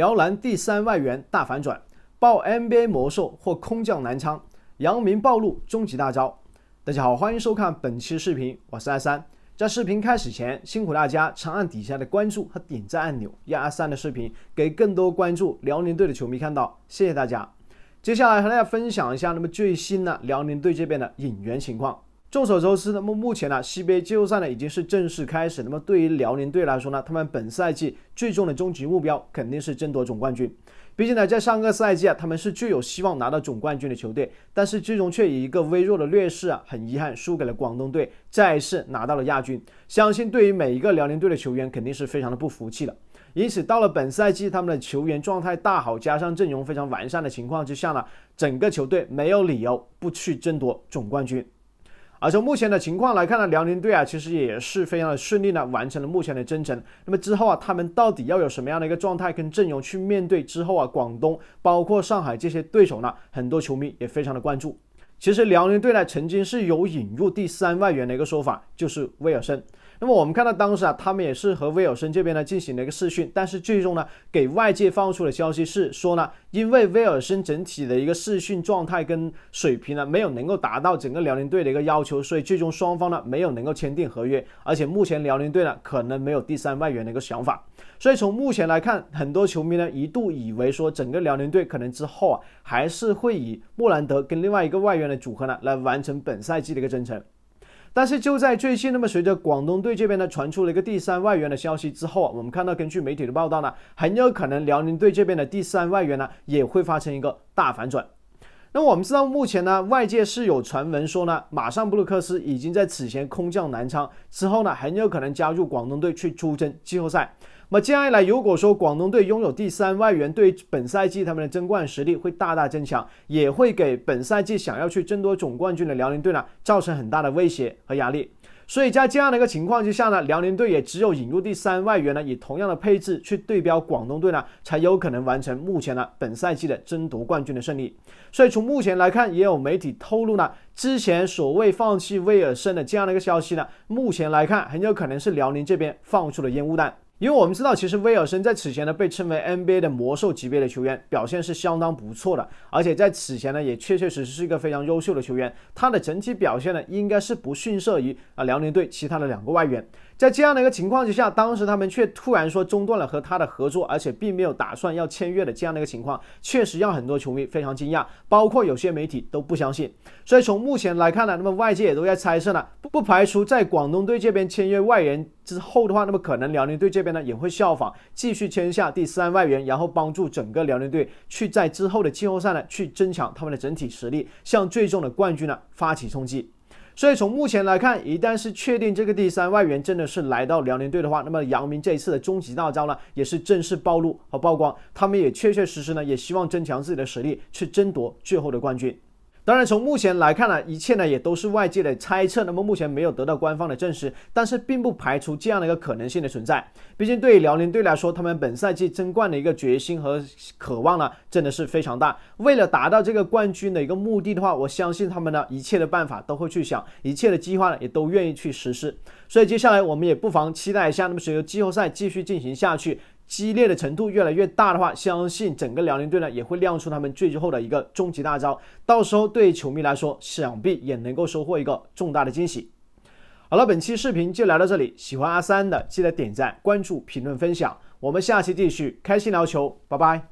辽篮第三外援大反转，爆 NBA 魔兽或空降南昌，杨明暴露终极大招。大家好，欢迎收看本期视频，我是阿三。在视频开始前，辛苦大家长按底下的关注和点赞按钮，让阿三的视频给更多关注辽宁队的球迷看到。谢谢大家。接下来和大家分享一下，那么最新的辽宁队这边的引援情况。众所周知，那么目前呢，CBA 季后赛呢已经是正式开始。那么对于辽宁队来说呢，他们本赛季最终的终极目标肯定是争夺总冠军。毕竟呢，在上个赛季啊，他们是具有希望拿到总冠军的球队，但是最终却以一个微弱的劣势啊，很遗憾输给了广东队，再次拿到了亚军。相信对于每一个辽宁队的球员，肯定是非常的不服气的。因此，到了本赛季，他们的球员状态大好，加上阵容非常完善的情况之下呢，整个球队没有理由不去争夺总冠军。而从目前的情况来看呢，辽宁队啊其实也是非常的顺利呢，完成了目前的征程。那么之后啊，他们到底要有什么样的一个状态跟阵容去面对之后啊广东、包括上海这些对手呢？很多球迷也非常的关注。其实辽宁队呢曾经是有引入第三外援的一个说法，就是威尔森。那么我们看到当时啊，他们也是和威尔森这边呢进行了一个试训，但是最终呢，给外界放出的消息是说呢，因为威尔森整体的一个试训状态跟水平呢，没有能够达到整个辽宁队的一个要求，所以最终双方呢没有能够签订合约，而且目前辽宁队呢可能没有第三外援的一个想法，所以从目前来看，很多球迷呢一度以为说整个辽宁队可能之后啊还是会以莫兰德跟另外一个外援的组合呢来完成本赛季的一个征程。但是就在最近，那么随着广东队这边呢传出了一个第三外援的消息之后啊，我们看到根据媒体的报道呢，很有可能辽宁队这边的第三外援呢也会发生一个大反转。那我们知道，目前呢，外界是有传闻说呢，马尚布鲁克斯已经在此前空降南昌之后呢，很有可能加入广东队去出征季后赛。那么接下来，如果说广东队拥有第三外援，对本赛季他们的争冠实力会大大增强，也会给本赛季想要去争夺总冠军的辽宁队呢，造成很大的威胁和压力。所以在这样的一个情况之下呢，辽宁队也只有引入第三外援呢，以同样的配置去对标广东队呢，才有可能完成目前呢本赛季的争夺冠军的胜利。所以从目前来看，也有媒体透露呢，之前所谓放弃威尔森的这样的一个消息呢，目前来看很有可能是辽宁这边放出了烟雾弹。因为我们知道，其实威尔森在此前呢被称为 NBA 的魔兽级别的球员，表现是相当不错的，而且在此前呢也确确实实是一个非常优秀的球员，他的整体表现呢应该是不逊色于啊辽宁队其他的两个外援。在这样的一个情况之下，当时他们却突然说中断了和他的合作，而且并没有打算要签约的这样的一个情况，确实让很多球迷非常惊讶，包括有些媒体都不相信。所以从目前来看呢，那么外界也都在猜测呢，不不排除在广东队这边签约外援之后的话，那么可能辽宁队这边呢也会效仿，继续签下第三外援，然后帮助整个辽宁队去在之后的季后赛呢去增强他们的整体实力，向最终的冠军呢发起冲击。所以从目前来看，一旦是确定这个第三外援真的是来到辽宁队的话，那么姚明这一次的终极大招呢，也是正式暴露和曝光。他们也确确实实呢，也希望增强自己的实力，去争夺最后的冠军。当然，从目前来看呢，一切呢也都是外界的猜测。那么目前没有得到官方的证实，但是并不排除这样的一个可能性的存在。毕竟对于辽宁队来说，他们本赛季争冠的一个决心和渴望呢，真的是非常大。为了达到这个冠军的一个目的的话，我相信他们呢一切的办法都会去想，一切的计划呢也都愿意去实施。所以接下来我们也不妨期待一下。那么随着季后赛继续进行下去。激烈的程度越来越大的话，相信整个辽宁队呢也会亮出他们最后的一个终极大招，到时候对球迷来说，想必也能够收获一个重大的惊喜。好了，本期视频就聊到这里，喜欢阿三的记得点赞、关注、评论、分享，我们下期继续开心聊球，拜拜。